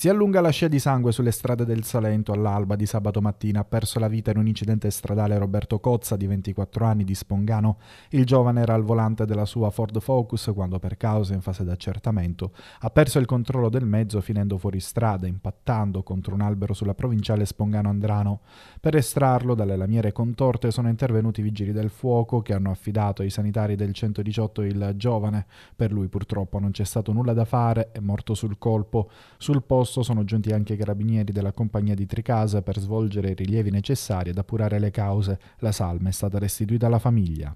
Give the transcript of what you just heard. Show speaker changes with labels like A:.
A: Si allunga la scia di sangue sulle strade del Salento all'alba di sabato mattina. Ha perso la vita in un incidente stradale Roberto Cozza, di 24 anni, di Spongano. Il giovane era al volante della sua Ford Focus quando, per causa in fase d'accertamento, ha perso il controllo del mezzo finendo fuori strada, impattando contro un albero sulla provinciale Spongano Andrano. Per estrarlo dalle lamiere contorte sono intervenuti i vigili del fuoco che hanno affidato ai sanitari del 118 il giovane. Per lui purtroppo non c'è stato nulla da fare, è morto sul colpo. Sul posto posto sono giunti anche i carabinieri della compagnia di Tricase per svolgere i rilievi necessari ed appurare le cause. La salma è stata restituita alla famiglia.